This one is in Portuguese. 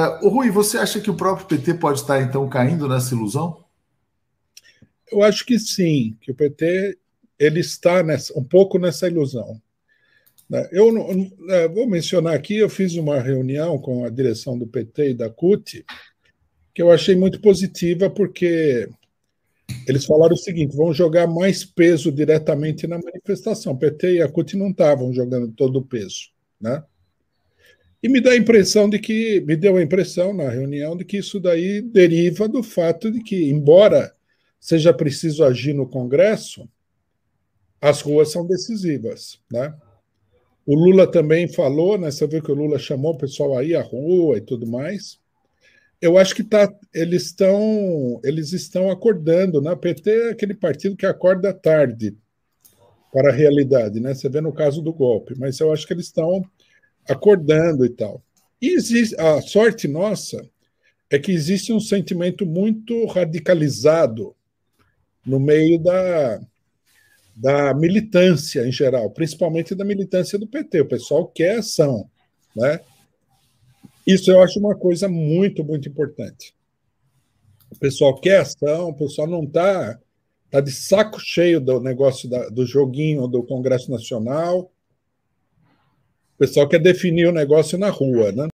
O é, Rui, você acha que o próprio PT pode estar então caindo nessa ilusão? Eu acho que sim, que o PT ele está nessa, um pouco nessa ilusão. Né? Eu, eu é, vou mencionar aqui, eu fiz uma reunião com a direção do PT e da CUT que eu achei muito positiva porque eles falaram o seguinte: vão jogar mais peso diretamente na manifestação. O PT e a CUT não estavam jogando todo o peso, né? E me dá a impressão de que, me deu a impressão na reunião de que isso daí deriva do fato de que, embora seja preciso agir no Congresso, as ruas são decisivas, né? O Lula também falou, né? Você viu que o Lula chamou o pessoal aí à rua e tudo mais. Eu acho que tá, eles estão eles estão acordando, né? O PT é aquele partido que acorda tarde para a realidade, né? Você vê no caso do golpe, mas eu acho que eles estão acordando e tal. E existe, a sorte nossa é que existe um sentimento muito radicalizado no meio da, da militância em geral, principalmente da militância do PT. O pessoal quer ação. Né? Isso eu acho uma coisa muito, muito importante. O pessoal quer ação, o pessoal não está tá de saco cheio do negócio da, do joguinho do Congresso Nacional, pessoal quer definir o negócio na rua, né?